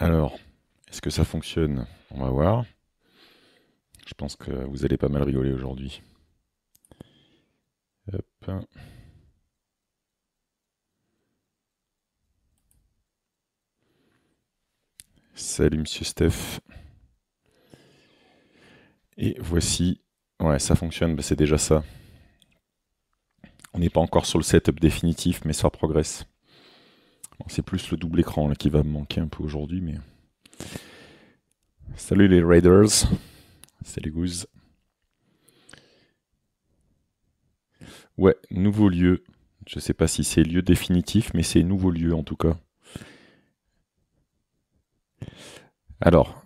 Alors, est-ce que ça fonctionne On va voir. Je pense que vous allez pas mal rigoler aujourd'hui. Salut Monsieur Steph. Et voici. Ouais, ça fonctionne, bah, c'est déjà ça. On n'est pas encore sur le setup définitif, mais ça progresse c'est plus le double écran qui va me manquer un peu aujourd'hui, mais. Salut les Raiders. Salut Goose. Ouais, nouveau lieu. Je ne sais pas si c'est lieu définitif, mais c'est nouveau lieu en tout cas. Alors,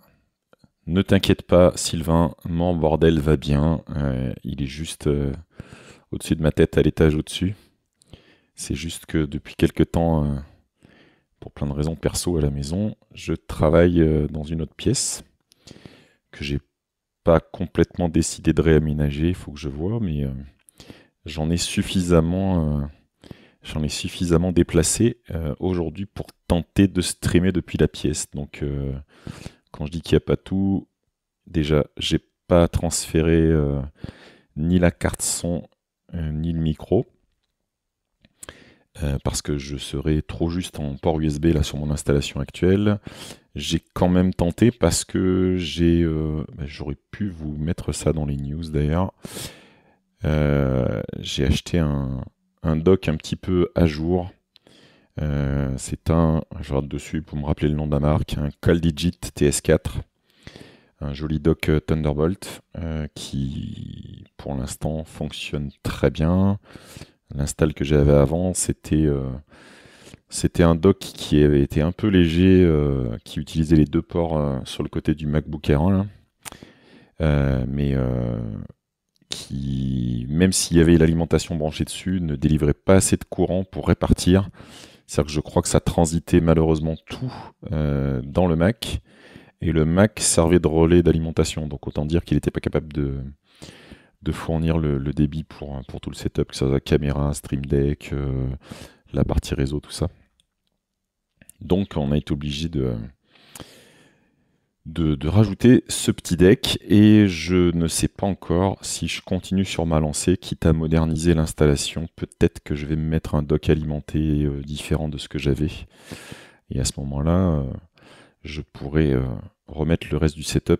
ne t'inquiète pas, Sylvain, mon bordel va bien. Euh, il est juste euh, au-dessus de ma tête, à l'étage au-dessus. C'est juste que depuis quelques temps, euh, pour plein de raisons perso à la maison, je travaille euh, dans une autre pièce que j'ai pas complètement décidé de réaménager, il faut que je vois, mais euh, j'en ai suffisamment, euh, j'en ai suffisamment déplacé aujourd'hui pour tenter de streamer depuis la pièce. Donc, quand je dis qu'il n'y a pas tout, déjà, j'ai pas transféré ni la carte son ni le micro. Euh, parce que je serais trop juste en port USB là sur mon installation actuelle. J'ai quand même tenté parce que j'ai, euh, bah, j'aurais pu vous mettre ça dans les news d'ailleurs. Euh, j'ai acheté un, dock doc un petit peu à jour. c'est un, je regarde dessus pour me rappeler le nom de la marque, un Caldigit TS4 un joli dock Thunderbolt qui pour l'instant fonctionne très bien. L'install que j'avais avant, c'était euh, un dock qui avait été un peu léger, euh, qui utilisait les deux ports euh, sur le côté du MacBook Air 1, mais qui, même s'il y avait l'alimentation branchée dessus, ne délivrait pas assez de courant pour répartir. C'est-à-dire que je crois que ça transitait malheureusement tout dans le Mac, et le Mac servait de relais d'alimentation, donc autant dire qu'il n'était pas capable de, de fournir le, débit pour, euh, pour tout le setup, que ça soit caméra, stream deck, euh, la partie réseau, tout ça. Donc on a été obligé de, de, rajouter ce petit deck et je ne sais pas encore si je continue sur ma lancée, quitte à moderniser l'installation, peut-être que je vais me mettre un dock alimenté euh, différent de ce que j'avais. Et à ce moment-là, je pourrais remettre le reste du setup,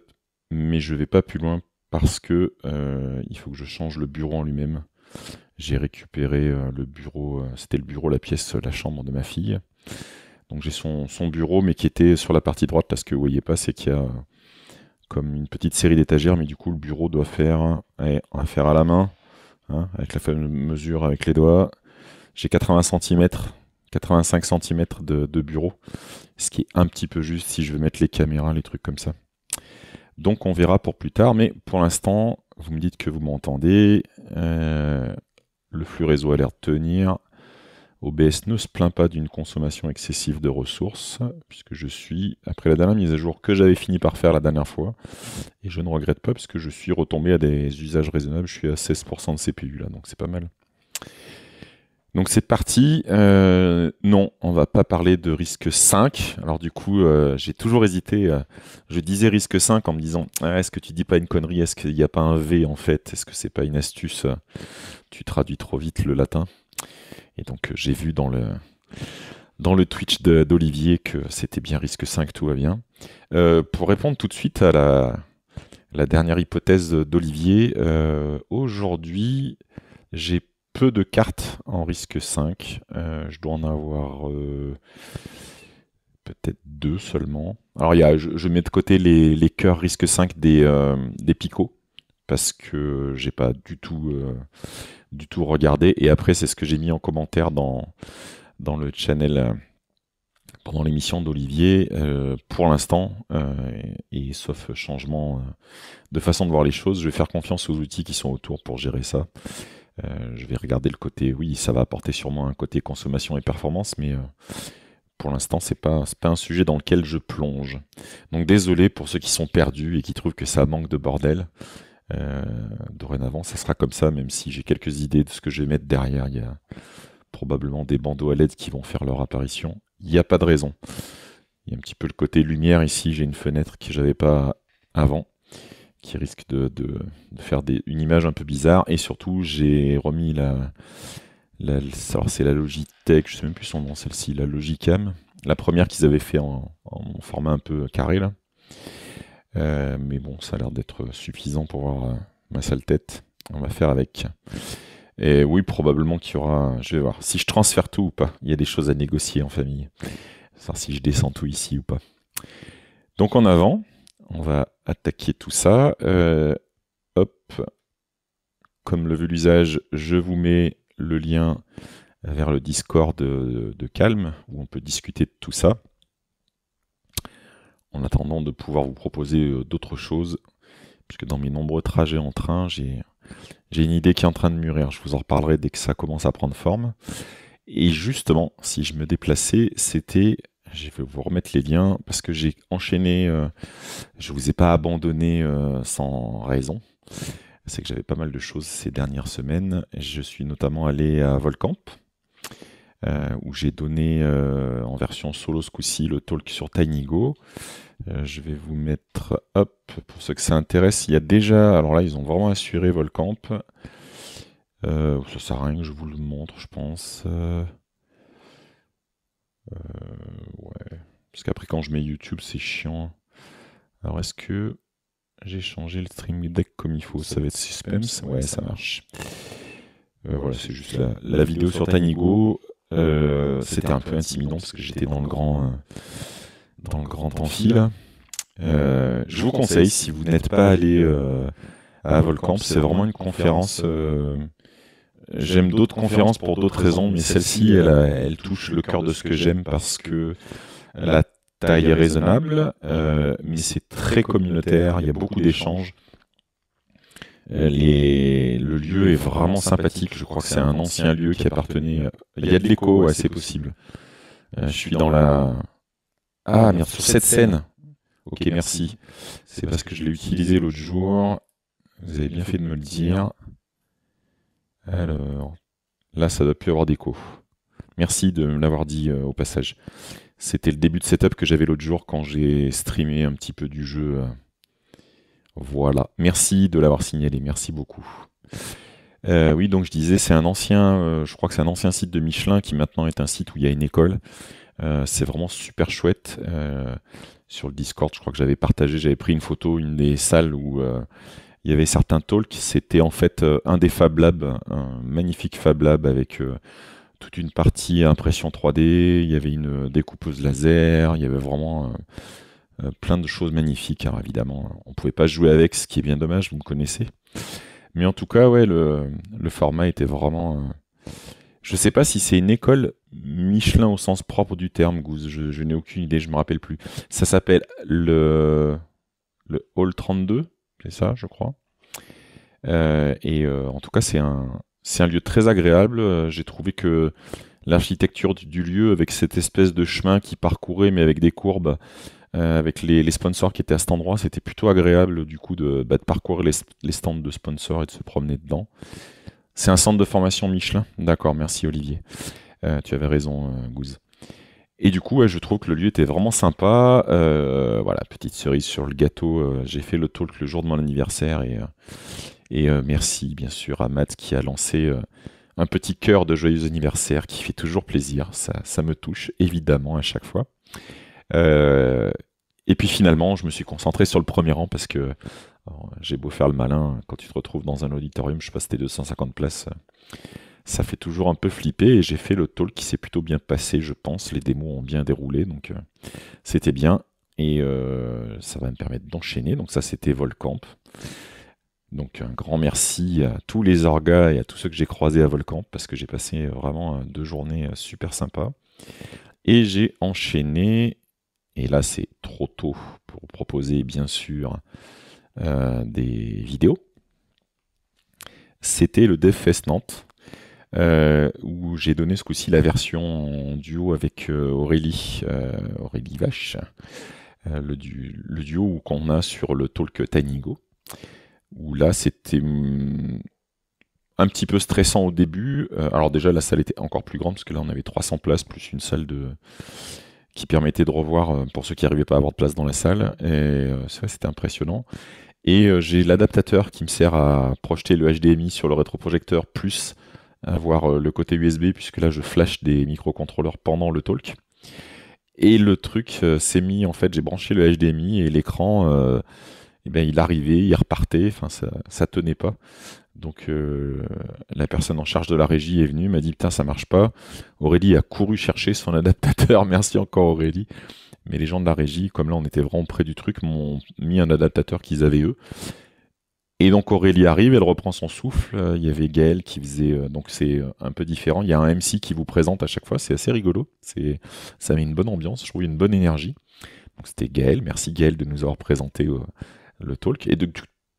mais je ne vais pas plus loin parce que euh, il faut que je change le bureau en lui-même. J'ai récupéré euh, le bureau, euh, c'était le bureau, la pièce, la chambre de ma fille. Donc j'ai son, bureau, mais qui était sur la partie droite. parce que vous voyez pas, c'est qu'il y a comme une petite série d'étagères, mais du coup, le bureau doit faire, un on faire à la main, hein, avec la fameuse mesure avec les doigts. J'ai 80 cm 85 cm de, bureau, ce qui est un petit peu juste si je veux mettre les caméras, les trucs comme ça. Donc on verra pour plus tard, mais pour l'instant, vous me dites que vous m'entendez. Euh, le flux réseau a l'air de tenir. OBS ne se plaint pas d'une consommation excessive de ressources, puisque je suis, après la dernière mise à jour que j'avais fini par faire la dernière fois, et je ne regrette pas, puisque je suis retombé à des usages raisonnables, je suis à 16% de CPU là, donc c'est pas mal. Donc c'est parti. Euh, non, on va pas parler de risque 5. Alors du coup, euh, j'ai toujours hésité. Euh, je disais risque 5 en me disant ah, est-ce que tu dis pas une connerie Est-ce qu'il n'y a pas un V en fait Est-ce que c'est pas une astuce Tu traduis trop vite le latin. Et donc j'ai vu dans le dans le Twitch d'Olivier que c'était bien risque 5, tout va bien. pour répondre tout de suite à la, la dernière hypothèse d'Olivier, aujourd'hui j'ai peu de cartes en risque 5. Euh, je dois en avoir euh, peut-être deux seulement. Alors, je, mets de côté les, les cœurs risque 5 des, euh, des picots parce que j'ai pas du tout, du tout regardé. Et après, c'est ce que j'ai mis en commentaire dans, dans le channel pendant l'émission d'Olivier pour l'instant et, sauf changement de façon de voir les choses, je vais faire confiance aux outils qui sont autour pour gérer ça. Euh, je vais regarder le côté, oui, ça va apporter sûrement un côté consommation et performance, mais euh, pour l'instant, ce n'est pas, pas un sujet dans lequel je plonge. Donc désolé pour ceux qui sont perdus et qui trouvent que ça manque de bordel. Euh, dorénavant, ça sera comme ça, même si j'ai quelques idées de ce que je vais mettre derrière. Il y a probablement des bandeaux à LED qui vont faire leur apparition. Il n'y a pas de raison. Il y a un petit peu le côté lumière ici, j'ai une fenêtre que j'avais pas avant qui risque de, faire des, une image un peu bizarre. Et surtout, j'ai remis la, c'est la Logitech, je sais même plus son nom, celle-ci, la Logicam, la première qu'ils avaient fait en, format un peu carré là. Euh, mais bon, ça a l'air d'être suffisant pour voir euh, ma sale tête. On va faire avec. Et oui, probablement qu'il y aura. Je vais voir si je transfère tout ou pas. Il y a des choses à négocier en famille. Savoir si je descends tout ici ou pas. Donc en avant on va attaquer tout ça. Euh, hop, comme le veut l'usage, je vous mets le lien vers le Discord de, de, Calme, où on peut discuter de tout ça, en attendant de pouvoir vous proposer euh, d'autres choses, puisque dans mes nombreux trajets en train, j'ai une idée qui est en train de mûrir, je vous en reparlerai dès que ça commence à prendre forme. Et justement, si je me déplaçais, c'était je vais vous remettre les liens parce que j'ai enchaîné, euh, je ne vous ai pas abandonné euh, sans raison. C'est que j'avais pas mal de choses ces dernières semaines. Je suis notamment allé à Volcamp, euh, où j'ai donné en version solo ce coup-ci le talk sur TinyGo. je vais vous mettre up pour ceux que ça intéresse. Il y a déjà, alors là ils ont vraiment assuré Volcamp. ça sert à rien que je vous le montre, je pense. Euh, ouais. Parce qu'après, quand je mets YouTube, c'est chiant. Alors, est-ce que j'ai changé le stream deck comme il faut Ça va être suspense Ouais, ça marche. Euh, voilà, c'est juste la, vidéo sur Tanigo. Euh, c'était un peu intimidant parce que j'étais dans le grand, dans le grand amphi je vous conseille si vous n'êtes pas allé à Volcamp, c'est vraiment une conférence J'aime d'autres conférences pour d'autres raisons, mais celle-ci, elle, touche le cœur de ce que j'aime parce que la taille est raisonnable, euh, mais c'est très communautaire, il y a beaucoup d'échanges. Euh, le lieu est vraiment sympathique. Je crois que c'est un ancien lieu qui appartenait. Euh, il y a de l'écho, c'est possible. je suis dans la. Ah merde, sur cette scène. Ok, merci. C'est parce que je l'ai utilisé l'autre jour. Vous avez bien fait de me le dire. Alors, là, ça doit plus avoir d'écho. Merci de me l'avoir dit euh, au passage. C'était le début de setup que j'avais l'autre jour quand j'ai streamé un petit peu du jeu. Euh. Voilà. Merci de l'avoir signalé. Merci beaucoup. Euh, oui, donc je disais, c'est un ancien, je crois que c'est un ancien site de Michelin qui maintenant est un site où il y a une école. c'est vraiment super chouette. sur le Discord, je crois que j'avais partagé, j'avais pris une photo, une des salles où il y avait certains talks, c'était en fait euh, un des Fab Labs, un magnifique Fab Lab avec euh, toute une partie impression 3D, il y avait une euh, découpeuse laser, il y avait vraiment plein de choses magnifiques. Alors hein, évidemment, on ne pouvait pas jouer avec, ce qui est bien dommage, vous me connaissez. Mais en tout cas, ouais, le, format était vraiment. Je ne sais pas si c'est une école Michelin au sens propre du terme, Goose. Je, n'ai aucune idée, je ne me rappelle plus. Ça s'appelle le, le Hall 32 c'est ça, je crois. Euh, et euh, en tout cas, c'est un, c'est un lieu très agréable. Euh, j'ai trouvé que l'architecture du, lieu, avec cette espèce de chemin qui parcourait, mais avec des courbes, avec les, sponsors qui étaient à cet endroit, c'était plutôt agréable du coup bah, de, parcourir les, les, stands de sponsors et de se promener dedans. C'est un centre de formation Michelin. D'accord, merci Olivier. tu avais raison, Gouze. Et du coup, je trouve que le lieu était vraiment sympa. Euh, voilà, petite cerise sur le gâteau. Euh, j'ai fait le talk le jour de mon anniversaire et, euh, merci bien sûr à Matt qui a lancé un petit cœur de joyeux anniversaire qui fait toujours plaisir. Ça, ça me touche évidemment à chaque fois. et puis finalement, je me suis concentré sur le premier rang parce que j'ai beau faire le malin quand tu te retrouves dans un auditorium, je sais pas si 250 places ça fait toujours un peu flipper et j'ai fait le talk qui s'est plutôt bien passé, je pense. Les démos ont bien déroulé, donc euh, c'était bien et euh, ça va me permettre d'enchaîner. Donc ça, c'était Volcamp. Donc un grand merci à tous les orgas et à tous ceux que j'ai croisés à Volcamp parce que j'ai passé vraiment euh, deux journées super sympas. Et j'ai enchaîné, et là c'est trop tôt pour proposer bien sûr des vidéos. C'était le DevFest Nantes euh, où j'ai donné ce coup-ci la version en duo avec euh, Aurélie, euh, Aurélie Vache, le, duo qu'on a sur le talk Tanigo, où là c'était mm, un petit peu stressant au début. alors déjà la salle était encore plus grande, parce que là on avait 300 places, plus une salle de qui permettait de revoir pour ceux qui n'arrivaient pas à avoir de place dans la salle. Et ça, c'était impressionnant. Et j'ai l'adaptateur qui me sert à projeter le HDMI sur le rétroprojecteur, plus avoir euh, le côté USB, puisque là je flash des microcontrôleurs pendant le talk. Et le truc euh, s'est mis, en fait, j'ai branché le HDMI et l'écran, euh, eh ben, il arrivait, il repartait, enfin, ça, tenait pas. Donc la personne en charge de la régie est venue, m'a dit putain ça marche pas. Aurélie a couru chercher son adaptateur, merci encore Aurélie. Mais les gens de la régie, comme là on était vraiment près du truc, m'ont mis un adaptateur qu'ils avaient eux. Et donc Aurélie arrive, elle reprend son souffle. Euh, il y avait Gaël qui faisait, euh, donc c'est euh, un peu différent. Il y a un MC qui vous présente à chaque fois, c'est assez rigolo. C'est, ça met une bonne ambiance, je trouve une bonne énergie. Donc c'était Gaël. Merci Gaël de nous avoir présenté le talk. Et de,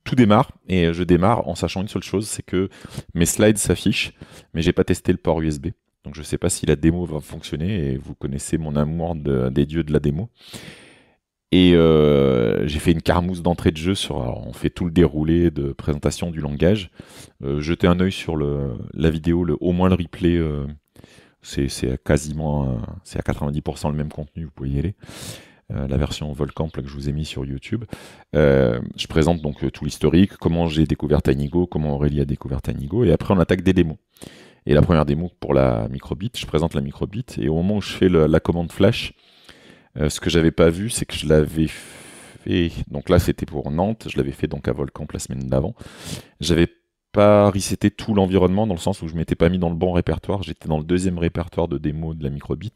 tout, démarre et je démarre en sachant une seule chose, c'est que mes slides s'affichent, mais j'ai pas testé le port USB. Donc je ne sais pas si la démo va fonctionner et vous connaissez mon amour des dieux de la démo. Et euh, j'ai fait une carmousse d'entrée de jeu sur. on fait tout le déroulé de présentation du langage. Euh, jetez un œil sur la vidéo, au moins le replay. Euh, c'est, quasiment. c'est à 90% le même contenu, vous pouvez y aller. Euh, la version Volcamp que je vous ai mis sur YouTube. je présente donc tout l'historique, comment j'ai découvert Tanigo, comment Aurélie a découvert Tanigo. Et après, on attaque des démos. Et la première démo pour la microbit, je présente la microbit. Et au moment où je fais la commande flash euh, ce que j'avais pas vu, c'est que je l'avais fait. Donc là, c'était pour Nantes. Je l'avais fait donc à Volcamp la semaine d'avant. J'avais pas reseté tout l'environnement dans le sens où je m'étais pas mis dans le bon répertoire. J'étais dans le deuxième répertoire de démo de la microbit.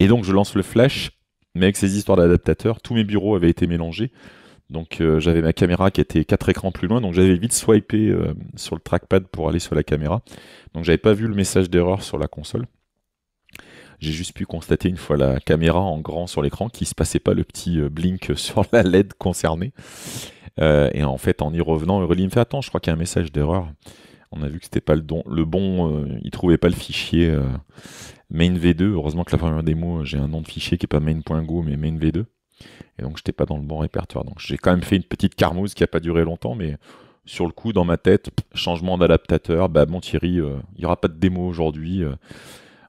Et donc je lance le flash, mais avec ces histoires d'adaptateur, tous mes bureaux avaient été mélangés. Donc euh, j'avais ma caméra qui était quatre écrans plus loin, donc j'avais vite swipé euh, sur le trackpad pour aller sur la caméra. Donc j'avais pas vu le message d'erreur sur la console. J'ai juste pu constater une fois la caméra en grand sur l'écran qu'il ne se passait pas le petit euh, blink sur la LED concernée. Euh, et en fait, en y revenant, Aurélie me fait Attends, je crois qu'il y a un message d'erreur. On a vu que c'était pas le, bon, euh, il ne trouvait pas le fichier mainv main v2. Heureusement que la première démo, j'ai un nom de fichier qui est pas main.go mais main v2. Et donc j'étais pas dans le bon répertoire. Donc j'ai quand même fait une petite carmouse qui a pas duré longtemps, mais sur le coup, dans ma tête, changement d'adaptateur, bah bon Thierry, il n'y aura pas de démo aujourd'hui,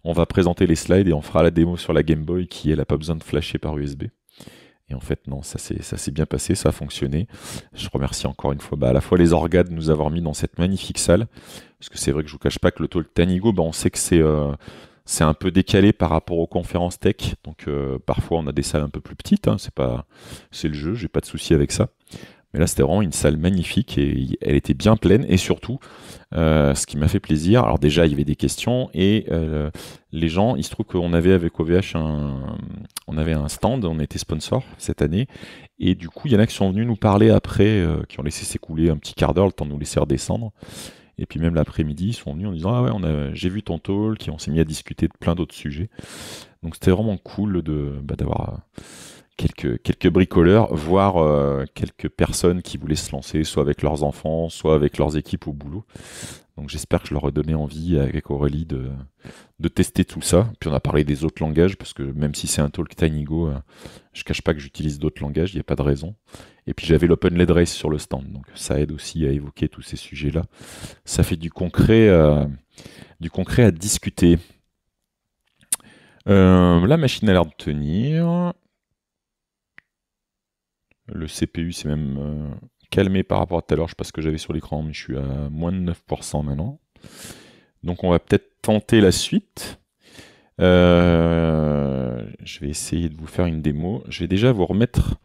on va présenter les slides et on fera la démo sur la Game Boy qui, elle, n'a pas besoin de flasher par USB. Et en fait, non, ça s'est bien passé, ça a fonctionné. Je remercie encore une fois bah, à la fois les orgades de nous avoir mis dans cette magnifique salle, parce que c'est vrai que je vous cache pas que le taux de Tanigo, bah, on sait que euh, c'est un peu décalé par rapport aux conférences tech. Donc euh, parfois, on a des salles un peu plus petites, hein. pas c'est le jeu, j'ai pas de souci avec ça. Mais là, c'était vraiment une salle magnifique et elle était bien pleine. Et surtout, euh, ce qui m'a fait plaisir, alors déjà, il y avait des questions et euh, les gens, il se trouve qu'on avait avec OVH un, on avait un stand, on était sponsor cette année. Et du coup, il y en a qui sont venus nous parler après, euh, qui ont laissé s'écouler un petit quart d'heure, le temps de nous laisser redescendre. Et puis même l'après-midi, ils sont venus en disant Ah ouais, j'ai vu ton talk, et on s'est mis à discuter de plein d'autres sujets. Donc c'était vraiment cool de, bah, d'avoir quelques, bricoleurs, voire euh, quelques personnes qui voulaient se lancer, soit avec leurs enfants, soit avec leurs équipes au boulot. Donc j'espère que je leur ai donné envie avec Aurélie de, tester tout ça. Puis on a parlé des autres langages, parce que même si c'est un talk tiny go euh, je cache pas que j'utilise d'autres langages, il n'y a pas de raison. Et puis j'avais l'open led race sur le stand, donc ça aide aussi à évoquer tous ces sujets-là. Ça fait du concret, euh, du concret à discuter. la machine a l'air de tenir. Le CPU s'est même euh, calmé par rapport à tout à l'heure. Je ne sais pas ce que j'avais sur l'écran, mais je suis à moins de 9% maintenant. Donc on va peut-être tenter la suite. Euh, je vais essayer de vous faire une démo. Je vais déjà vous remettre,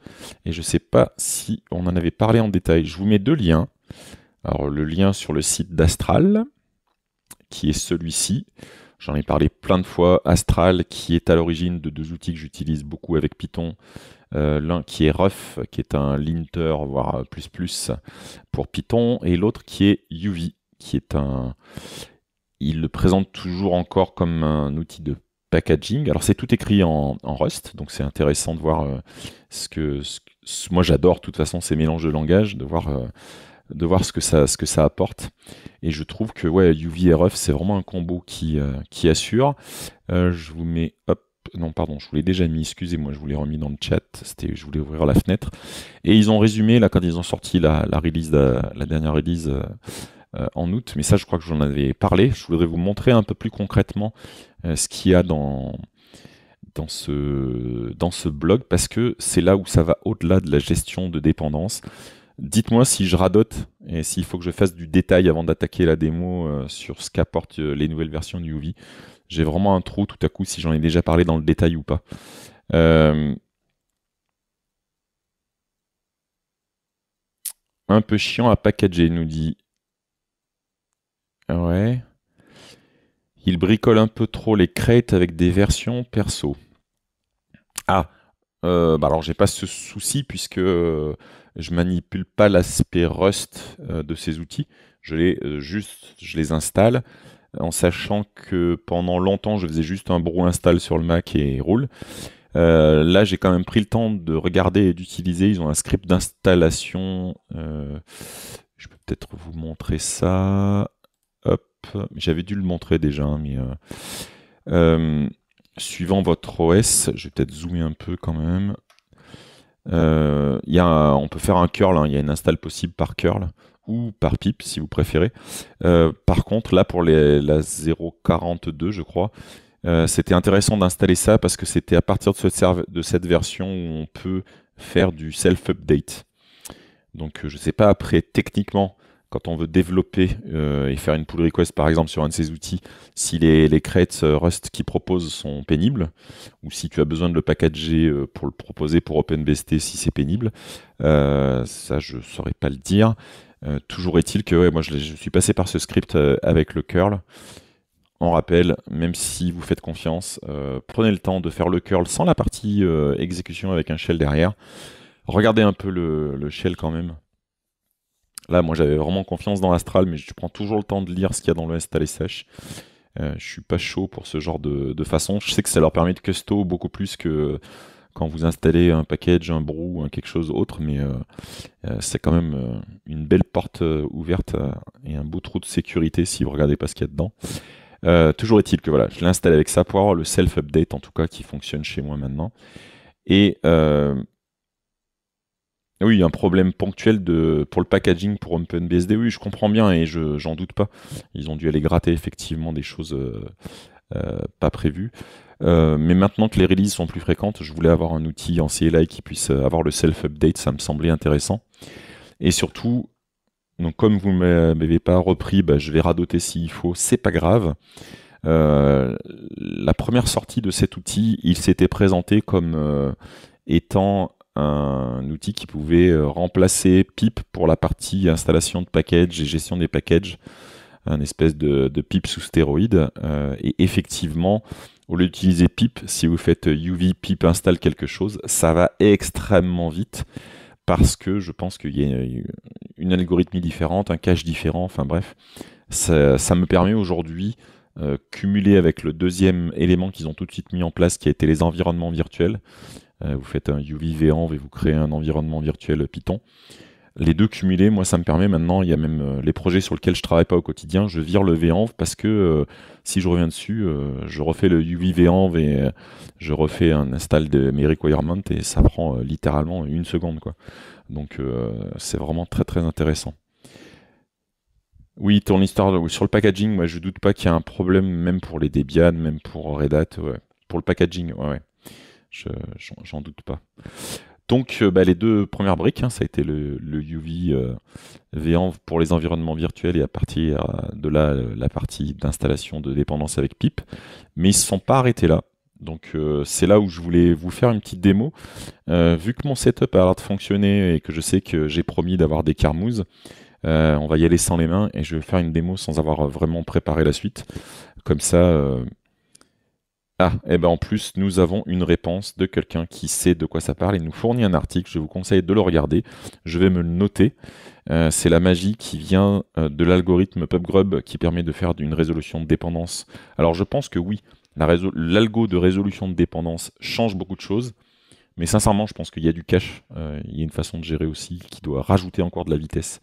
et je ne sais pas si on en avait parlé en détail. Je vous mets deux liens. Alors le lien sur le site d'Astral, qui est celui-ci. J'en ai parlé plein de fois. Astral, qui est à l'origine de deux outils que j'utilise beaucoup avec Python, euh, l'un qui est Rough, qui est un linter, voire euh, plus plus, pour Python, et l'autre qui est UV, qui est un... Il le présente toujours encore comme un outil de packaging. Alors c'est tout écrit en, Rust, donc c'est intéressant de voir euh, ce, que, moi j'adore de toute façon ces mélanges de langages, de voir... de voir ce que ça, ce que ça apporte. Et je trouve que ouais, UV et Rough, c'est vraiment un combo qui, qui assure. je vous mets hop, non pardon, je vous l'ai déjà mis, excusez-moi, je vous l'ai remis dans le chat, c'était, je voulais ouvrir la fenêtre. Et ils ont résumé, là, quand ils ont sorti la, release, dernière release euh, euh, en août, mais ça je crois que j'en avais parlé, je voudrais vous montrer un peu plus concrètement euh, ce qu'il y a dans, dans, ce, dans ce blog, parce que c'est là où ça va au-delà de la gestion de dépendance. Dites-moi si je radote et s'il faut que je fasse du détail avant d'attaquer la démo sur ce qu'apportent les nouvelles versions du UV j'ai vraiment un trou tout à coup si j'en ai déjà parlé dans le détail ou pas. Euh, un peu chiant à packager, nous dit. Ah ouais. Il bricole un peu trop les crêtes avec des versions perso. Ah, euh, bah alors j'ai pas ce souci puisque euh, je manipule pas l'aspect Rust de ces outils. Je les juste, je les installe en sachant que pendant longtemps je faisais juste un brou install sur le Mac et roule. Euh, là, j'ai quand même pris le temps de regarder et d'utiliser. Ils ont un script d'installation. Euh, je peux peut-être vous montrer ça. Hop, j'avais dû le montrer déjà, hein, euh, suivant votre OS, je vais peut-être zoomer un peu quand même. Y on peut faire un curl. Hein. Il y a une install possible par curl ou par pipe si vous préférez. Euh, par contre, là pour les, la 0.42, je crois, euh, c'était intéressant d'installer ça parce que c'était à partir de, ce de, cette version où on peut faire du self-update. Donc euh, je sais pas après techniquement quand on veut développer euh, et faire une pull request par exemple sur un de ces outils, si les, les crêtes euh, Rust qui proposent sont pénibles, ou si tu as besoin de le packager euh, pour le proposer pour OpenBST si c'est pénible, ça je saurais pas le dire. toujours est-il que moi je, suis passé par ce script avec le curl. En rappel, même si vous faites confiance, prenez le temps de faire le curl sans la partie exécution avec un shell derrière. Regardez un peu le shell quand même Là, moi, j'avais vraiment confiance dans l'astral, mais je prends toujours le temps de lire ce qu'il y a dans le install sèche. Euh, je suis pas chaud pour ce genre de, façon. Je sais que ça leur permet de custo beaucoup plus que quand vous installez un package, un brou, un quelque chose autre, mais euh, euh, c'est quand même euh, une belle porte ouverte et un beau trou de sécurité si vous regardez pas ce qu'il y a dedans. toujours est-il que voilà, je l'installe avec ça pour avoir le self-update en tout cas qui fonctionne chez moi maintenant. Et oui, un problème ponctuel de, pour le packaging pour OpenBSD, oui, je comprends bien et je j'en doute pas. Ils ont dû aller gratter effectivement des choses euh, euh, pas prévues. Euh, mais maintenant que les releases sont plus fréquentes, je voulais avoir un outil en CLI qui puisse avoir le self-update, ça me semblait intéressant. Et surtout, donc comme vous ne m'avez pas repris, bah, je vais radoter s'il faut, c'est pas grave. la première sortie de cet outil, il s'était présenté comme étant un outil qui pouvait euh, remplacer PIP pour la partie installation de packages et gestion des packages, un espèce de, PIP sous stéroïde. Euh, et effectivement, au lieu d'utiliser pip, si vous faites UV pip install quelque chose, ça va extrêmement vite parce que je pense qu'il y a une algorithmie différente, un cache différent, enfin bref. Ça, me permet aujourd'hui, euh, cumuler avec le deuxième élément qu'ils ont tout de suite mis en place qui a été les environnements virtuels, euh, vous faites un UV v et vous créez un environnement virtuel Python. Les deux cumulés, moi ça me permet maintenant, il y a même euh, les projets sur lesquels je travaille pas au quotidien, je vire le VEnv parce que euh, si je reviens dessus, je refais le UV et je refais un install de mes requirements et ça prend littéralement une seconde quoi. Donc c'est vraiment très très intéressant. Oui, ton histoire sur le packaging, moi je doute pas qu'il y a un problème même pour les Debian, même pour Red Hat, pour le packaging, ouais. ouais j'en doute pas. Donc, euh, bah, les deux premières briques, hein, ça a été le, UV v euh, pour les environnements virtuels et à partir euh, de là, la partie d'installation de dépendance avec PIP. Mais ils ne se sont pas arrêtés là. Donc, c'est là où je voulais vous faire une petite démo. vu que mon setup a l'air de fonctionner et que je sais que j'ai promis d'avoir des euh, on va y aller sans les mains et je vais faire une démo sans avoir vraiment préparé la suite. Comme ça, ah, et eh ben en plus, nous avons une réponse de quelqu'un qui sait de quoi ça parle il nous fournit un article. Je vous conseille de le regarder. Je vais me le noter. Euh, c'est la magie qui vient euh, de l'algorithme PubGrub qui permet de faire une résolution de dépendance. Alors je pense que oui, l'algo de résolution de dépendance change beaucoup de choses. Mais sincèrement, je pense qu'il y a du cache. Euh, il y a une façon de gérer aussi qui doit rajouter encore de la vitesse.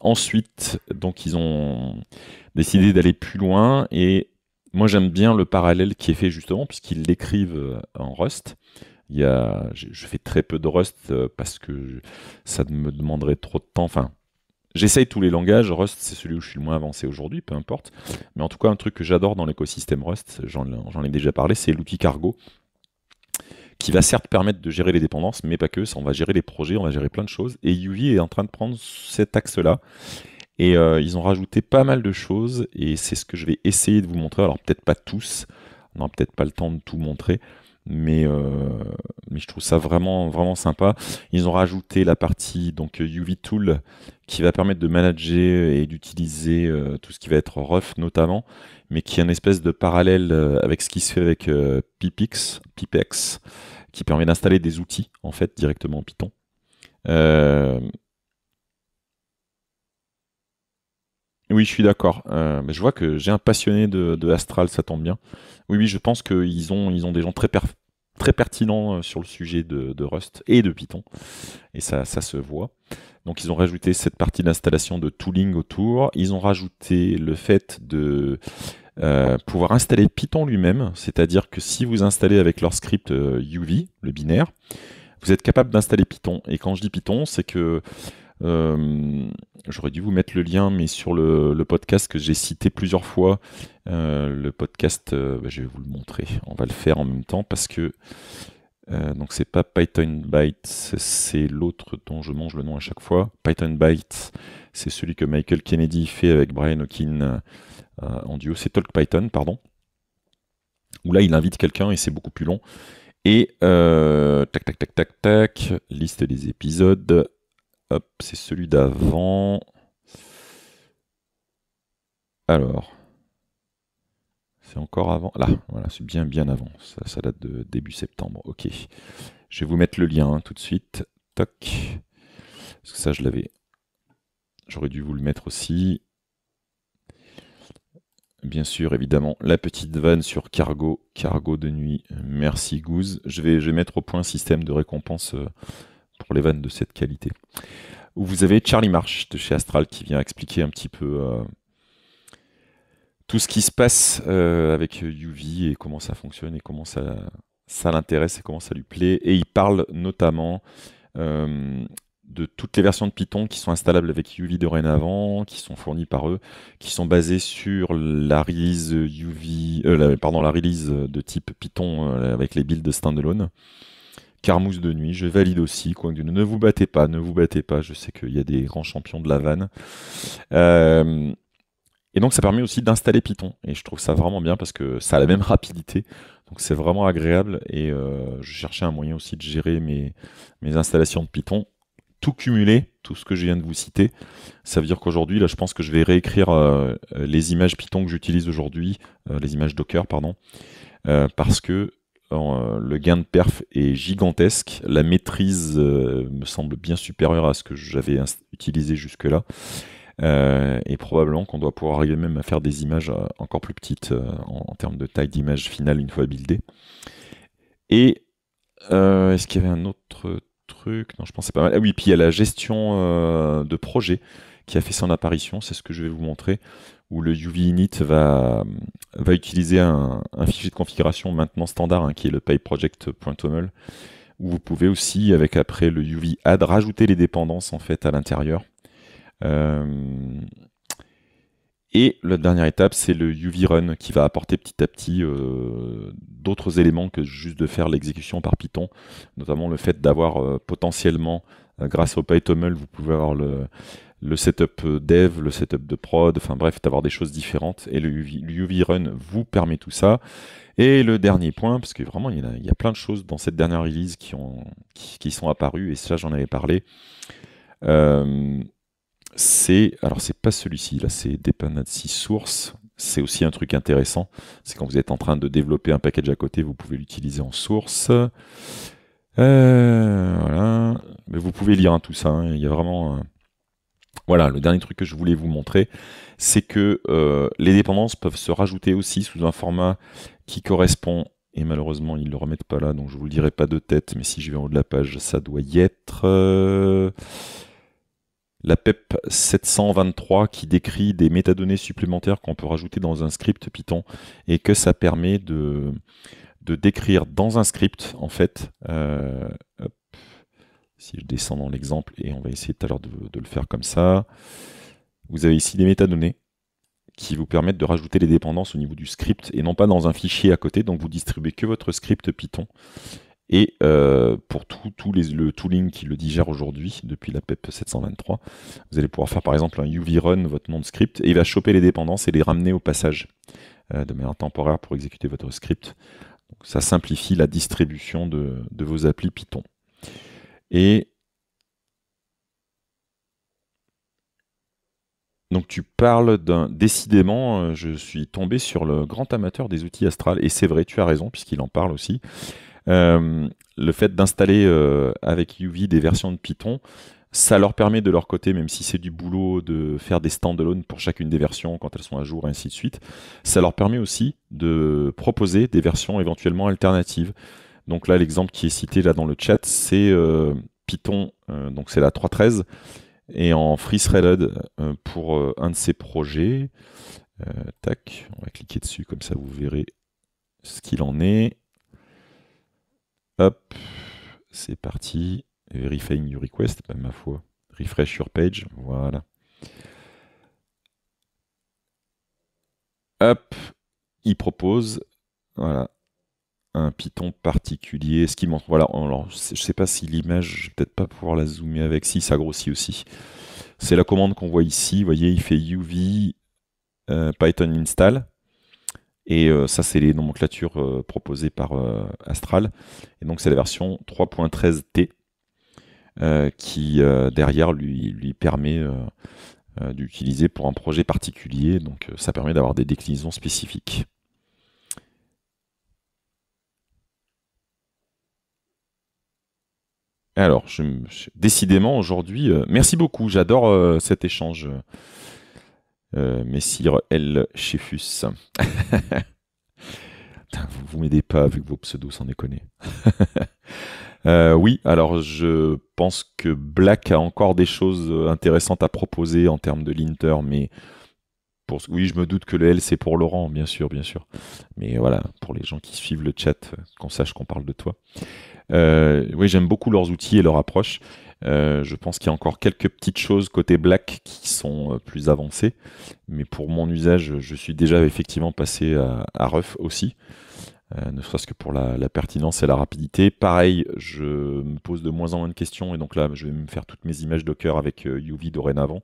ensuite, donc ils ont décidé d'aller plus loin et moi, j'aime bien le parallèle qui est fait justement, puisqu'ils l'écrivent euh, en Rust. Il y je fais très peu de Rust euh, parce que ça me demanderait trop de temps. Enfin, j'essaye tous les langages. Rust, c'est celui où je suis le moins avancé aujourd'hui, peu importe. Mais en tout cas, un truc que j'adore dans l'écosystème Rust, j'en ai déjà parlé, c'est l'outil Cargo qui va certes permettre de gérer les dépendances, mais pas que, ça, on va gérer les projets, on va gérer plein de choses. Et UV est en train de prendre cet axe-là. Et euh, ils ont rajouté pas mal de choses et c'est ce que je vais essayer de vous montrer. Alors peut-être pas tous, on n'aura peut-être pas le temps de tout montrer, mais, euh, mais je trouve ça vraiment, vraiment sympa. Ils ont rajouté la partie donc UV Tool qui va permettre de manager et d'utiliser euh, tout ce qui va être rough notamment, mais qui est un espèce de parallèle avec ce qui se fait avec pipx, Pipex, qui permet d'installer des outils en fait directement en Python. Oui, je suis d'accord. Euh, je vois que j'ai un passionné de, Astral, ça tombe bien. Oui, oui, je pense qu'ils ont, ils ont des gens très, très pertinents euh, sur le sujet de, Rust et de Python. Et ça, ça se voit. Donc ils ont rajouté cette partie d'installation de tooling autour. Ils ont rajouté le fait de euh, pouvoir installer Python lui-même, c'est-à-dire que si vous installez avec leur script UV, le binaire, vous êtes capable d'installer Python. Et quand je dis Python, c'est que euh, j'aurais dû vous mettre le lien, mais sur le, podcast que j'ai cité plusieurs fois, euh, le podcast, euh, bah, je vais vous le montrer. On va le faire en même temps parce que donc c'est pas Python Bytes, c'est l'autre dont je mange le nom à chaque fois. Python Bytes, c'est celui que Michael Kennedy fait avec Brian Hawking en duo. C'est Talk Python, pardon. Où là il invite quelqu'un et c'est beaucoup plus long. Et tac tac tac tac tac, liste des épisodes c'est celui d'avant. Alors, c'est encore avant. Là, voilà, c'est bien bien avant. Ça, date de début septembre. Ok. Je vais vous mettre le lien hein, tout de suite. Toc. Parce que ça, je l'avais. J'aurais dû vous le mettre aussi. Bien sûr, évidemment, la petite vanne sur cargo, cargo de nuit. Merci Goose. Je vais, je vais mettre au point un système de récompense. Euh, pour les vannes de cette qualité. Vous avez Charlie Marsh de chez Astral qui vient expliquer un petit peu euh, tout ce qui se passe euh, avec UV et comment ça fonctionne et comment ça, l'intéresse et comment ça lui plaît. Et il parle notamment euh, de toutes les versions de Python qui sont installables avec UV dorénavant, qui sont fournies par eux, qui sont basées sur la release UV, pardon, la release de type Python avec les builds de standalone. Carmousse de nuit, je valide aussi. ne vous battez pas, ne vous battez pas. Je sais qu'il y a des grands champions de la vanne. Euh, et donc ça permet aussi d'installer Python. Et je trouve ça vraiment bien parce que ça a la même rapidité. Donc c'est vraiment agréable. Et euh, je cherchais un moyen aussi de gérer mes, mes installations de Python. Tout cumulé, tout ce que je viens de vous citer. Ça veut dire qu'aujourd'hui, là, je pense que je vais réécrire euh, les images Python que j'utilise aujourd'hui, les images Docker, pardon, parce que euh, le gain de perf est gigantesque. La maîtrise euh, me semble bien supérieure à ce que j'avais utilisé jusque-là. Euh, et probablement qu'on doit pouvoir arriver même à faire des images encore plus petites en, termes de taille d'image finale une fois buildée. Et est-ce qu'il y avait un autre truc Non, je pensais pas mal. Ah oui, puis il y a la gestion de projet qui a fait son apparition, c'est ce que je vais vous montrer, où le UV init va, va utiliser un, fichier de configuration maintenant standard hein, qui est le pyproject.toml. où vous pouvez aussi avec après le UV add rajouter les dépendances en fait à l'intérieur. Euh, et la dernière étape c'est le UV run qui va apporter petit à petit euh, d'autres éléments que juste de faire l'exécution par Python, notamment le fait d'avoir euh, potentiellement grâce au PyToml, vous pouvez avoir le, le setup euh, dev, le setup de prod, enfin bref, d'avoir des choses différentes. Et le UV, Run vous permet tout ça. Et le dernier point, parce que vraiment, il y, a, plein de choses dans cette dernière release qui, sont apparues, et ça, j'en avais parlé. Euh, c'est, alors c'est pas celui-ci, là, c'est Dependency Source. C'est aussi un truc intéressant. C'est quand vous êtes en train de développer un package à côté, vous pouvez l'utiliser en source. Euh, voilà. Mais vous pouvez lire hein, tout ça. Hein. Il y a vraiment. Voilà, le dernier truc que je voulais vous montrer, c'est que euh, les dépendances peuvent se rajouter aussi sous un format qui correspond, et malheureusement ils ne le remettent pas là, donc je ne vous le dirai pas de tête, mais si je vais en haut de la page, ça doit y être euh, la PEP e 723 qui décrit des métadonnées supplémentaires qu'on peut rajouter dans un script Python, et que ça permet de, de décrire dans un script, en fait, euh, si je descends dans l'exemple, et on va essayer tout à l'heure de, le faire comme ça, vous avez ici des métadonnées qui vous permettent de rajouter les dépendances au niveau du script et non pas dans un fichier à côté. Donc vous distribuez que votre script Python. Et euh, pour tout, les, le tooling qui le digère aujourd'hui, depuis la PEP 723, vous allez pouvoir faire par exemple un UV run, votre nom de script, et il va choper les dépendances et les ramener au passage euh, de manière temporaire pour exécuter votre script. Donc ça simplifie la distribution de, de vos applis Python. Et donc tu parles d'un... Décidément, euh, je suis tombé sur le grand amateur des outils astrales. Et c'est vrai, tu as raison, puisqu'il en parle aussi. Euh, le fait d'installer euh, avec UV des versions de Python, ça leur permet de leur côté, même si c'est du boulot de faire des alone pour chacune des versions quand elles sont à jour, ainsi de suite, ça leur permet aussi de proposer des versions éventuellement alternatives. Donc là, l'exemple qui est cité là dans le chat, c'est euh, Python, euh, donc c'est la 3.13, et en Free Threaded euh, pour un de ses projets. tac, on va cliquer dessus, comme ça vous verrez ce qu'il en est. Hop, c'est parti. Verifying your request, bah, ma foi. Refresh your page, voilà. Hop, il propose, voilà, un Python particulier. Ce qui montre, voilà, alors, je sais pas si l'image, peut-être pas pouvoir la zoomer avec. Si, ça grossit aussi. C'est la commande qu'on voit ici. Vous voyez, il fait UV euh, Python install. Et euh, ça, c'est les nomenclatures euh, proposées par Astral. Et donc, c'est la version 3.13t qui, derrière, lui, lui permet d'utiliser pour un projet particulier. Donc, ça permet d'avoir des déclinaisons spécifiques. Alors, je, décidément, aujourd'hui, euh, merci beaucoup. J'adore euh, cet échange. Euh, messire L. Chefus. vous, m'aidez pas avec vos pseudos, sans déconner. oui, alors je pense que Black a encore des choses intéressantes à proposer en termes de linter, mais oui, je me doute que le L c'est pour Laurent, bien sûr, bien sûr. Mais voilà, pour les gens qui suivent le chat, euh, qu'on sache qu'on parle de toi. Euh, oui, j'aime beaucoup leurs outils et leur approche. Euh, je pense qu'il y a encore quelques petites choses côté Black qui sont plus avancées. Mais pour mon usage, je suis déjà effectivement passé à, Ruff aussi. Euh, ne serait-ce que pour la, pertinence et la rapidité. Pareil, je me pose de moins en moins de questions et donc là, je vais me faire toutes mes images Docker avec euh, UV dorénavant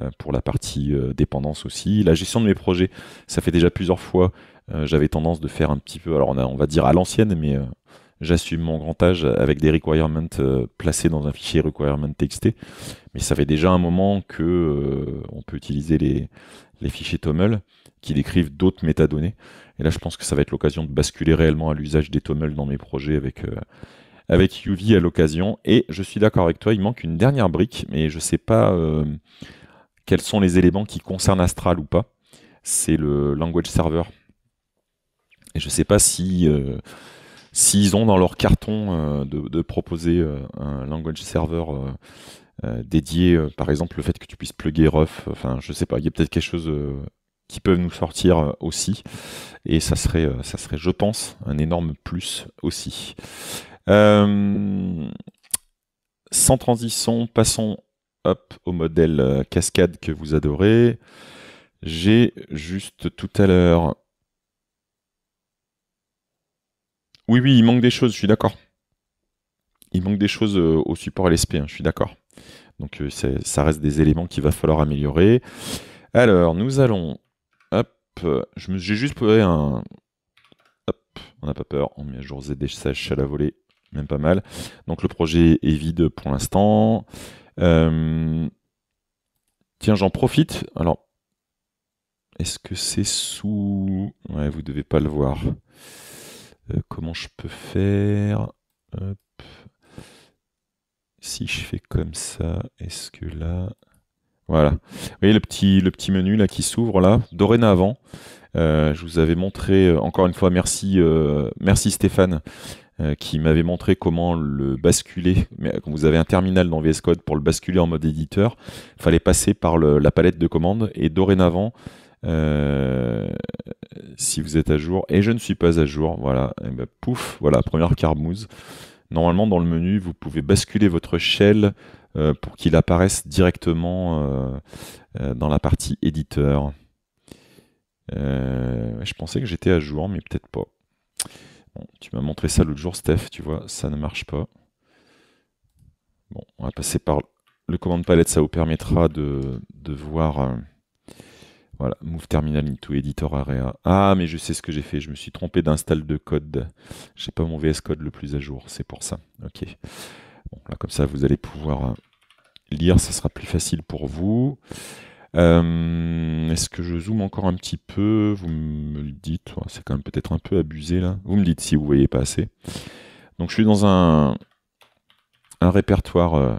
euh, pour la partie dépendance aussi. La gestion de mes projets, ça fait déjà plusieurs fois, j'avais tendance de faire un petit peu, alors on, va dire à l'ancienne, mais j'assume mon grand âge avec des requirements placés dans un fichier requirement texté. Mais ça fait déjà un moment que on peut utiliser les, les fichiers TOML qui décrivent d'autres métadonnées. Et là, je pense que ça va être l'occasion de basculer réellement à l'usage des tomels dans mes projets avec, euh, avec UV à l'occasion. Et je suis d'accord avec toi, il manque une dernière brique, mais je ne sais pas euh, quels sont les éléments qui concernent Astral ou pas. C'est le language server. Et je ne sais pas si euh, s'ils ont dans leur carton de, proposer un language server. dédié, par exemple, le fait que tu puisses plugger Ruff, Enfin, je ne sais pas, il y a peut-être quelque chose qui peuvent nous sortir euh, aussi. Et ça serait, euh, ça serait, je pense, un énorme plus aussi. Euh, sans transition, passons hop, au modèle cascade que vous adorez. J'ai juste tout à l'heure. Oui, oui, il manque des choses, je suis d'accord. Il manque des choses au support LSP, hein, je suis d'accord. Donc ça reste des éléments qu'il va falloir améliorer. Alors, nous allons je me, j'ai juste posé un. Hop, on n'a pas peur, on met à jour sèche à la volée, même pas mal. Donc le projet est vide pour l'instant. Euh, tiens, j'en profite. Alors, est-ce que c'est sous. Ouais, vous devez pas le voir. Euh, comment je peux faire Si je fais comme ça, est-ce que là. Voilà. Vous voyez le petit, le petit menu là qui s'ouvre là. Dorénavant, euh, je vous avais montré, euh, encore une fois, merci, euh, merci Stéphane, qui m'avait montré comment le basculer. Mais quand vous avez un terminal dans VS Code pour le basculer en mode éditeur, il fallait passer par la palette de commandes. Et dorénavant, si vous êtes à jour, et je ne suis pas à jour, voilà, et eh ben, pouf, voilà, première carmouse. Normalement, dans le menu, vous pouvez basculer votre shell euh, pour qu'il apparaisse directement euh, euh, dans la partie éditeur. je pensais que j'étais à jour, mais peut-être pas. tu m'as montré ça l'autre jour, Steph, tu vois, ça ne marche pas. Bon, on va passer par le command palette, ça vous permettra de, voir... Voilà, move terminal into editor area. Ah, mais je sais ce que j'ai fait, je me suis trompé d'install de code. J'ai pas mon VS Code le plus à jour, c'est pour ça. Ok comme ça, vous allez pouvoir euh, lire, ça sera plus facile pour vous. Euh, est-ce que je zoome encore un petit peu Vous me le dites, c'est quand même peut-être un peu abusé là. Vous me dites si vous voyez pas assez. Donc je suis dans un, répertoire euh,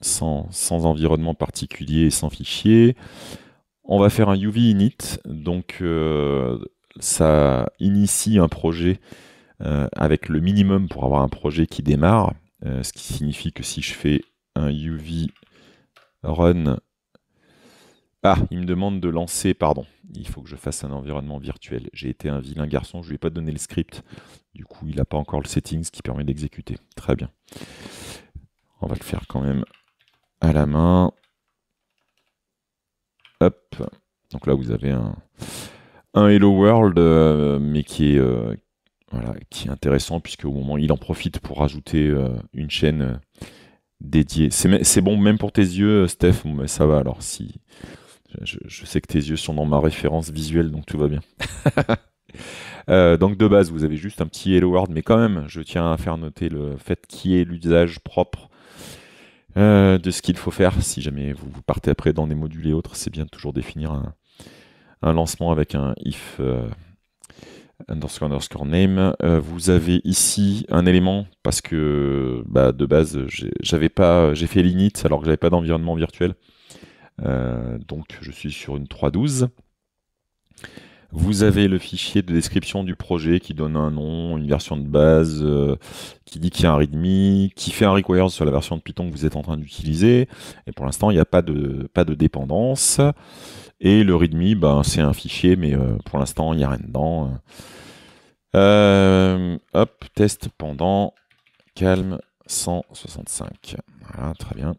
sans, environnement particulier et sans fichier. On va faire un UV init, donc ça initie un projet avec le minimum pour avoir un projet qui démarre. Euh, ce qui signifie que si je fais un UV run. Ah, il me demande de lancer, pardon. Il faut que je fasse un environnement virtuel. J'ai été un vilain garçon, je ne lui ai pas donné le script. Du coup, il n'a pas encore le settings qui permet d'exécuter. Très bien. On va le faire quand même à la main. Hop. Donc là, vous avez un, Hello World, euh, mais qui est, euh, qui est intéressant puisque au moment il en profite pour rajouter euh, une chaîne euh, dédiée. C'est bon même pour tes yeux, euh, Steph. Mais ben, ça va alors si je, sais que tes yeux sont dans ma référence visuelle, donc tout va bien. donc de base, vous avez juste un petit hello world, mais quand même, je tiens à faire noter le fait qui est l'usage propre de ce qu'il faut faire. Si jamais vous, partez après dans des modules et autres, c'est bien de toujours définir un lancement avec un if underscore euh, vous avez ici un élément parce que bah, de base j'avais pas j'ai fait l'init alors que j'avais pas d'environnement virtuel. Euh, donc je suis sur une 3.12. Vous avez le fichier de description du projet qui donne un nom, une version de base, euh, qui dit qu'il y a un readme, qui fait un require sur la version de Python que vous êtes en train d'utiliser. Et pour l'instant, il n'y a pas de, pas de dépendance. Et le README, ben, c'est un fichier, mais euh, pour l'instant, il n'y a rien dedans. Euh, hop, test pendant calme 165. Voilà, très bien.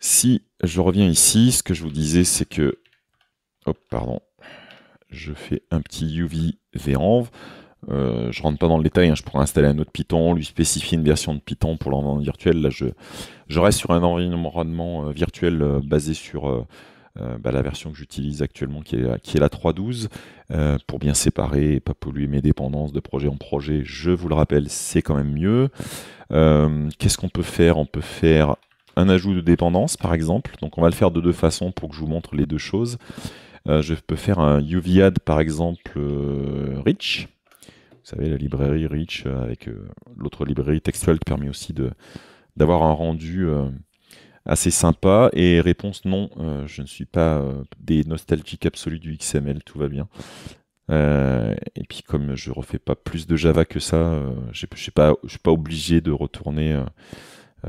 Si je reviens ici, ce que je vous disais, c'est que... Hop, pardon. Je fais un petit UV VEnv. Euh, je rentre pas dans le détail, hein, je pourrais installer un autre Python, lui spécifier une version de Python pour l'environnement virtuel. Là, je, reste sur un environnement euh, virtuel basé sur euh, bah, la version que j'utilise actuellement qui est, qui est la 3.12. Euh, pour bien séparer et pas polluer mes dépendances de projet en projet, je vous le rappelle, c'est quand même mieux. Euh, qu'est-ce qu'on peut faire On peut faire un ajout de dépendance par exemple. Donc on va le faire de deux façons pour que je vous montre les deux choses. je peux faire un UVAD par exemple rich. Vous savez, la librairie rich avec l'autre librairie textuelle qui permet aussi d'avoir un rendu assez sympa. Et réponse non, euh, je ne suis pas euh, des nostalgiques absolus du XML, tout va bien. Euh, et puis comme je refais pas plus de Java que ça, je ne suis pas obligé de retourner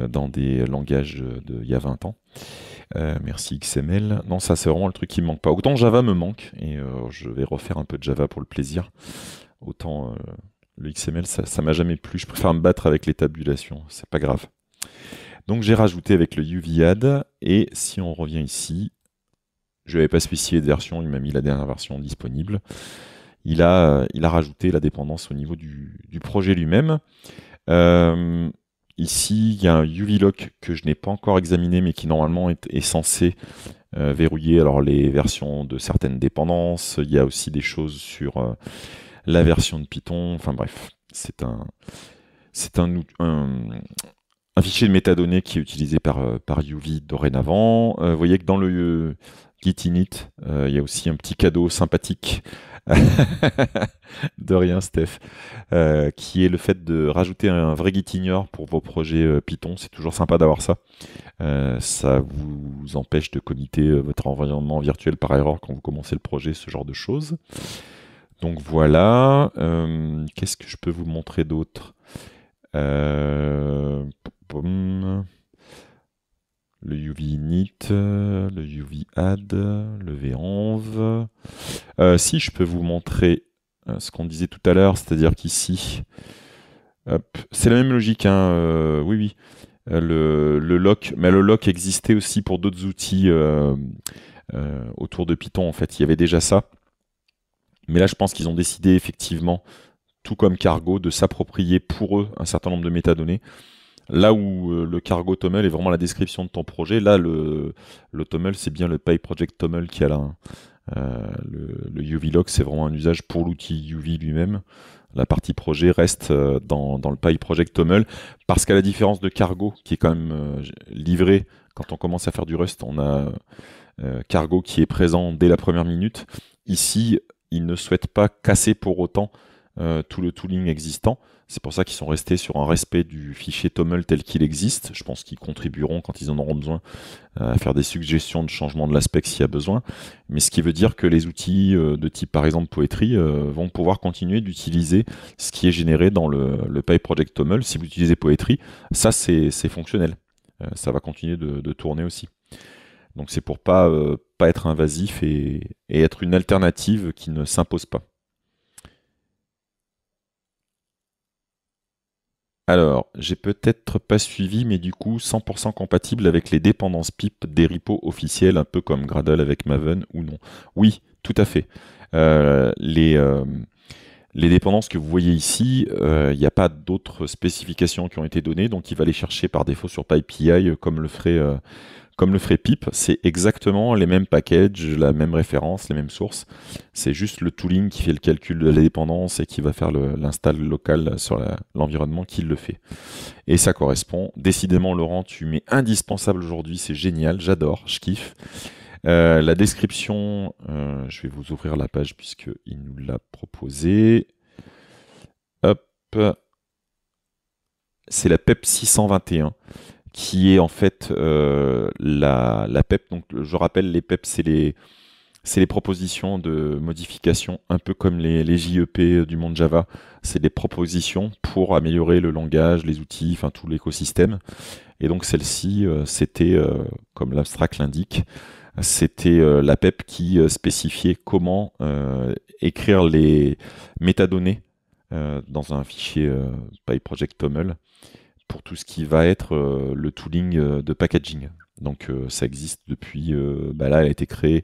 dans des langages d'il il y a 20 ans. merci XML. Non, ça c'est vraiment le truc qui me manque pas. Autant Java me manque, et je vais refaire un peu de Java pour le plaisir. Autant le XML, ça m'a jamais plu. Je préfère me battre avec les tabulations, c'est pas grave. Donc j'ai rajouté avec le UVAD, et si on revient ici, je n'avais pas spécifié de version, il m'a mis la dernière version disponible. Il a, il a rajouté la dépendance au niveau du, projet lui-même. Euh, ici, il y a un UVLock que je n'ai pas encore examiné, mais qui normalement est, censé euh, verrouiller alors, les versions de certaines dépendances. Il y a aussi des choses sur euh, la version de Python. Enfin bref, c'est un, c'est un, un fichier de métadonnées qui est utilisé par, euh, par UV dorénavant. Euh, vous voyez que dans le euh, Git init, il y a aussi un petit cadeau sympathique. de rien, Steph. qui est le fait de rajouter un vrai Git ignore pour vos projets Python. C'est toujours sympa d'avoir ça. ça vous empêche de cogniter votre environnement virtuel par erreur quand vous commencez le projet, ce genre de choses. Donc voilà. Qu'est-ce que je peux vous montrer d'autre euh, le UV init, le UV add, le V Euh, si je peux vous montrer euh, ce qu'on disait tout à l'heure, c'est-à-dire qu'ici, c'est la même logique, hein, euh, oui, oui. Le, lock, mais le lock existait aussi pour d'autres outils autour de Python en fait. Il y avait déjà ça, mais là je pense qu'ils ont décidé effectivement tout comme Cargo, de s'approprier pour eux un certain nombre de métadonnées. Là où euh, le Cargo Toml est vraiment la description de ton projet, là, le, le Toml, c'est bien le Pay Project Toml qui a euh, le, le uv c'est vraiment un usage pour l'outil UV lui-même. La partie projet reste euh, dans, le Py Project Toml, parce qu'à la différence de Cargo, qui est quand même livré quand on commence à faire du Rust, on a Cargo qui est présent dès la première minute. Ici, il ne souhaite pas casser pour autant euh, tout le tooling existant. C'est pour ça qu'ils sont restés sur un respect du fichier TOML tel qu'il existe. Je pense qu'ils contribueront quand ils en auront besoin euh, à faire des suggestions de changement de l'aspect s'il y a besoin. Mais ce qui veut dire que les outils euh, de type par exemple Poetry vont pouvoir continuer d'utiliser ce qui est généré dans le, le Project TOML. Si vous utilisez Poetry, ça c'est fonctionnel. ça va continuer de, tourner aussi. Donc c'est pour pas, pas être invasif et être une alternative qui ne s'impose pas. Alors, j'ai peut-être pas suivi, mais du coup, 100% compatible avec les dépendances PIP des repos officiels, un peu comme Gradle avec Maven ou non. Oui, tout à fait. Euh, les, euh, les, dépendances que vous voyez ici, il euh, n'y a pas d'autres spécifications qui ont été données, donc il va les chercher par défaut sur PyPI, comme le ferait comme le ferait Pip, c'est exactement les mêmes packages, la même référence, les mêmes sources. C'est juste le tooling qui fait le calcul de la dépendance et qui va faire l'install local sur l'environnement qui le fait. Et ça correspond. Décidément, Laurent, tu m'es indispensable aujourd'hui. C'est génial, j'adore, je kiffe. Euh, la description, euh, je vais vous ouvrir la page puisqu'il nous l'a proposé. Hop. C'est la PEP 621 qui est en fait euh, la, PEP. Donc, je rappelle, les PEP, c'est les, les, propositions de modification, un peu comme les, JEP du monde Java. C'est des propositions pour améliorer le langage, les outils, enfin tout l'écosystème. Et donc, celle-ci, euh, c'était, euh, comme l'abstract l'indique, c'était la PEP qui spécifiait comment écrire les métadonnées dans un fichier PyProject TOML pour tout ce qui va être euh, le tooling euh, de packaging. Donc euh, ça existe depuis, bah là elle a été créée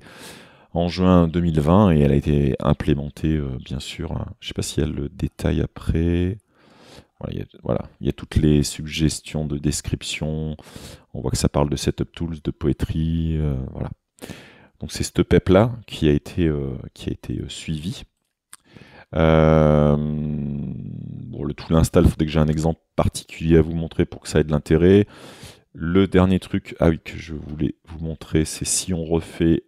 en juin 2020 et elle a été implémentée bien sûr. Hein. Je ne sais pas s'il y a le détail après. Voilà il, y a, toutes les suggestions de description. On voit que ça parle de setup tools, de poétrie, voilà. Donc c'est ce PEP là qui a été, qui a été suivi. Euh, le, tout l'install, il faudrait que j'ai un exemple particulier à vous montrer pour que ça ait de l'intérêt. Le dernier truc, ah oui, que je voulais vous montrer, c'est si on refait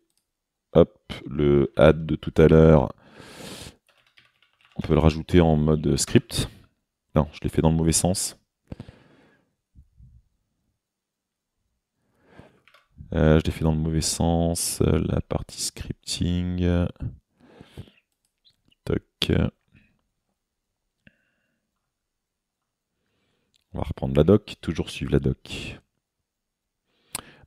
hop, le add de tout à l'heure, on peut le rajouter en mode script. Non, je l'ai fait dans le mauvais sens. Euh, je l'ai fait dans le mauvais sens. La partie scripting. Toc. On va reprendre la doc, toujours suivre la doc.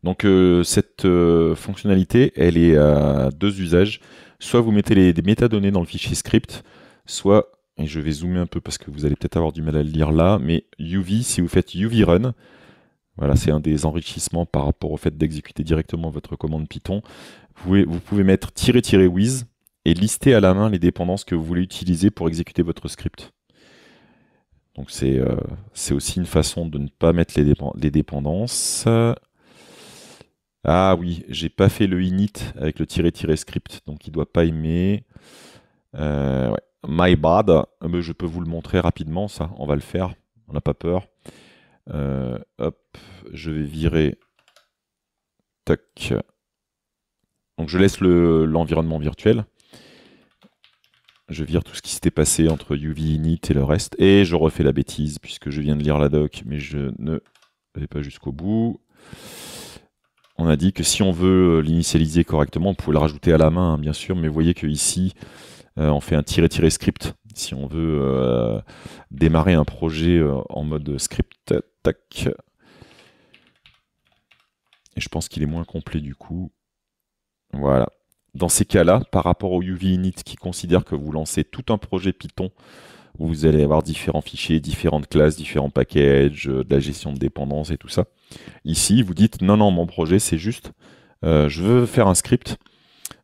Donc euh, cette euh, fonctionnalité, elle est à deux usages. Soit vous mettez les, métadonnées dans le fichier script, soit, et je vais zoomer un peu parce que vous allez peut-être avoir du mal à le lire là, mais UV, si vous faites UV run, voilà, c'est un des enrichissements par rapport au fait d'exécuter directement votre commande Python, vous pouvez, vous pouvez mettre -with et lister à la main les dépendances que vous voulez utiliser pour exécuter votre script. Donc euh, c'est aussi une façon de ne pas mettre les, dépendances. Ah oui, j'ai pas fait le init avec le tiret-script, donc il doit pas aimer. Euh, My bad, mais je peux vous le montrer rapidement, ça, on va le faire, on n'a pas peur. Euh, hop, je vais virer. Tac. Donc je laisse l'environnement virtuel je vire tout ce qui s'était passé entre UV Init et le reste. Et je refais la bêtise puisque je viens de lire la doc, mais je ne vais pas jusqu'au bout. On a dit que si on veut euh, l'initialiser correctement, on pouvait le rajouter à la main, hein, bien sûr, mais vous voyez que ici, euh, on fait un tiret-tiret script. Si on veut euh, démarrer un projet en mode script, tac. Et je pense qu'il est moins complet du coup. Voilà dans ces cas-là, par rapport au UV init qui considère que vous lancez tout un projet Python où vous allez avoir différents fichiers, différentes classes, différents packages, euh, de la gestion de dépendances et tout ça. Ici, vous dites non, non, mon projet, c'est juste, euh, je veux faire un script,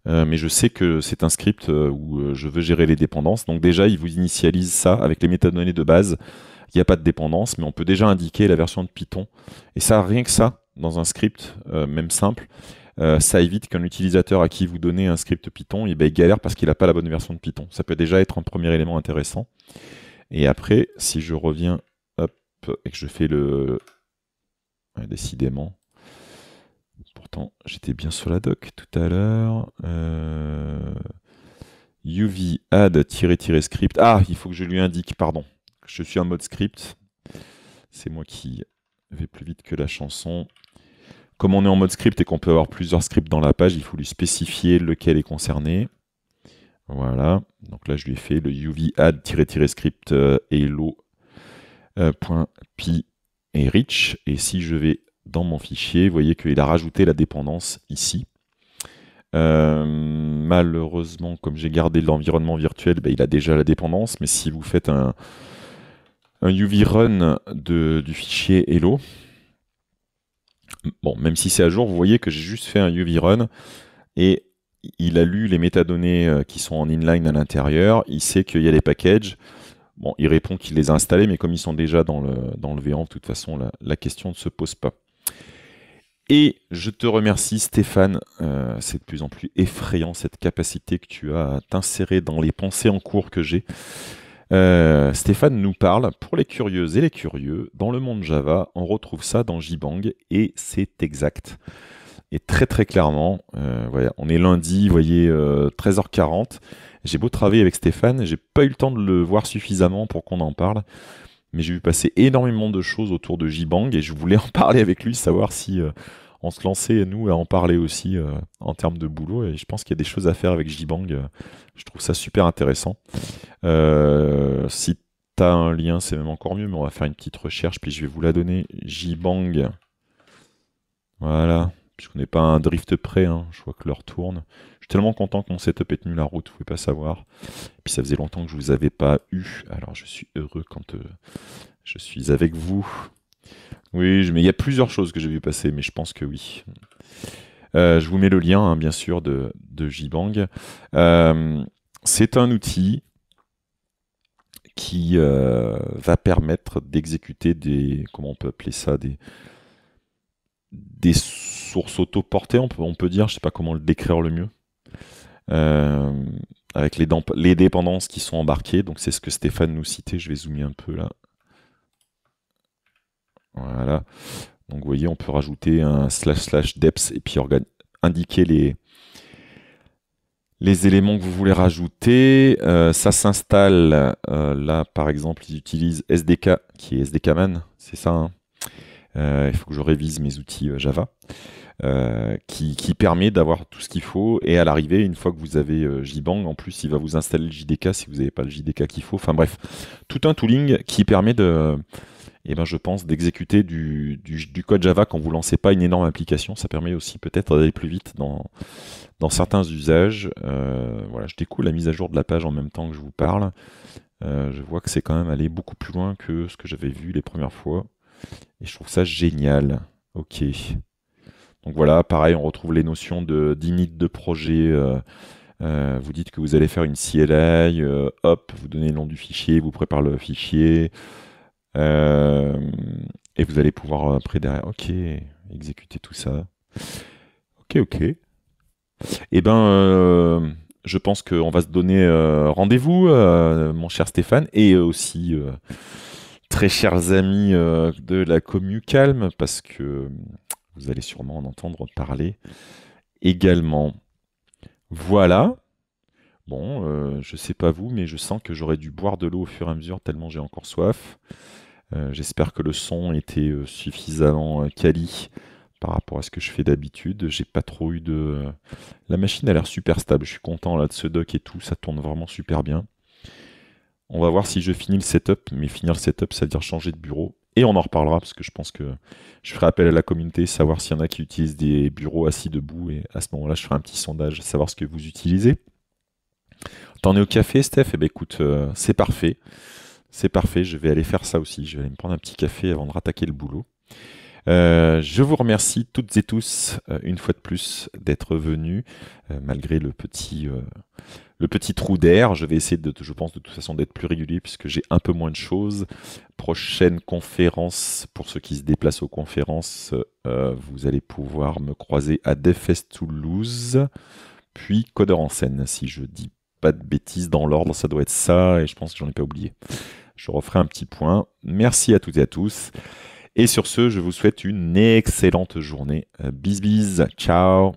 euh, mais je sais que c'est un script où je veux gérer les dépendances. Donc déjà, il vous initialise ça avec les métadonnées de base. Il n'y a pas de dépendance, mais on peut déjà indiquer la version de Python. Et ça, rien que ça, dans un script, même simple, euh, ça évite qu'un utilisateur à qui vous donnez un script Python, eh ben, il galère parce qu'il n'a pas la bonne version de Python. Ça peut déjà être un premier élément intéressant. Et après, si je reviens et que je fais le... Décidément. Pourtant, j'étais bien sur la doc tout à l'heure. UV euh, add-script. Ah, il faut que je lui indique, pardon. Je suis en mode script. C'est moi qui vais plus vite que la chanson. Comme on est en mode script et qu'on peut avoir plusieurs scripts dans la page, il faut lui spécifier lequel est concerné. Voilà, donc là je lui ai fait le uv add-script euh, hello.py euh, et rich. Et si je vais dans mon fichier, vous voyez qu'il a rajouté la dépendance ici. Euh, malheureusement, comme j'ai gardé l'environnement virtuel, ben, il a déjà la dépendance, mais si vous faites un, un run du fichier hello, Bon, même si c'est à jour, vous voyez que j'ai juste fait un UV run et il a lu les métadonnées euh, qui sont en inline à l'intérieur. Il sait qu'il y a des packages. Bon, il répond qu'il les a installés, mais comme ils sont déjà dans le, dans le v de toute façon, la, question ne se pose pas. Et je te remercie Stéphane, euh, c'est de plus en plus effrayant cette capacité que tu as à t'insérer dans les pensées en cours que j'ai. Euh, Stéphane nous parle, pour les curieuses et les curieux, dans le monde Java, on retrouve ça dans JBang et c'est exact. Et très très clairement, euh, on est lundi, vous voyez, 13h40. Euh, j'ai beau travailler avec Stéphane, j'ai pas eu le temps de le voir suffisamment pour qu'on en parle, mais j'ai vu passer énormément de choses autour de JBang et je voulais en parler avec lui, savoir si on se lançait, nous, à en parler aussi euh, en termes de boulot. Et je pense qu'il y a des choses à faire avec Jibang. Euh, je trouve ça super intéressant. Euh, si tu as un lien, c'est même encore mieux, mais on va faire une petite recherche, puis je vais vous la donner. Jibang, Voilà. Puisqu'on n'est pas un drift près, hein, je vois que l'heure tourne. Je suis tellement content que mon setup ait tenu la route, vous pouvez pas savoir. Puis ça faisait longtemps que je vous avais pas eu. Alors je suis heureux quand je suis avec vous. Oui, mais il y a plusieurs choses que j'ai vu passer, mais je pense que oui. Euh, je vous mets le lien, hein, bien sûr, de, de JBang. Euh, c'est un outil qui euh, va permettre d'exécuter des. Comment on peut appeler ça Des, des sources autoportées, on peut, on peut dire. Je ne sais pas comment le décrire le mieux. avec les, les dépendances qui sont embarquées. Donc, c'est ce que Stéphane nous citait. Je vais zoomer un peu là. Voilà. Donc vous voyez, on peut rajouter un slash slash deps et puis indiquer les, les éléments que vous voulez rajouter. Euh, ça s'installe, euh, là par exemple, ils utilisent SDK, qui est SDKman, c'est ça. Hein. Euh, il faut que je révise mes outils Java, qui, qui, permet d'avoir tout ce qu'il faut. Et à l'arrivée, une fois que vous avez JBang, en plus, il va vous installer le JDK si vous n'avez pas le JDK qu'il faut. Enfin bref, tout un tooling qui permet de et eh ben je pense d'exécuter du, code Java quand vous lancez pas une énorme application. Ça permet aussi peut-être d'aller plus vite dans, dans certains usages. Euh, voilà, je découle la mise à jour de la page en même temps que je vous parle. Euh, je vois que c'est quand même allé beaucoup plus loin que ce que j'avais vu les premières fois. Et je trouve ça génial. Ok. Donc voilà, pareil, on retrouve les notions de d'init de projet. Euh, vous dites que vous allez faire une CLI, hop, vous donnez le nom du fichier, vous préparez le fichier, euh, et vous allez pouvoir euh, après derrière, ok, exécuter tout ça. Ok, ok. Eh ben, euh, je pense qu'on va se donner rendez-vous, mon cher Stéphane, et aussi très chers amis de la commu calme, parce que vous allez sûrement en entendre parler également. Voilà. Bon, je sais pas vous, mais je sens que j'aurais dû boire de l'eau au fur et à mesure tellement j'ai encore soif. Euh, j'espère que le son était euh, suffisamment euh, quali par rapport à ce que je fais d'habitude. J'ai pas trop eu de. La machine a l'air super stable. Je suis content là de ce dock et tout. Ça tourne vraiment super bien. On va voir si je finis le setup, mais finir le setup, ça veut dire changer de bureau. Et on en reparlera parce que je pense que je ferai appel à la communauté, savoir s'il y en a qui utilisent des bureaux assis debout. Et à ce moment-là, je ferai un petit sondage, savoir ce que vous utilisez. T'en es au café, Steph Eh bien, écoute, c'est parfait. C'est parfait, je vais aller faire ça aussi. Je vais aller me prendre un petit café avant de rattaquer le boulot. Euh, je vous remercie toutes et tous euh, une fois de plus d'être venus euh, malgré le petit le petit trou d'air. Je vais essayer de je pense de toute façon d'être plus régulier puisque j'ai un peu moins de choses. Prochaine conférence pour ceux qui se déplacent aux conférences, vous allez pouvoir me croiser à Defest Toulouse puis Codeur en scène si je dis pas de bêtises dans l'ordre, ça doit être ça et je pense que j'en ai pas oublié. Je referai un petit point. Merci à toutes et à tous. Et sur ce, je vous souhaite une excellente journée. Euh, bis bis. Ciao.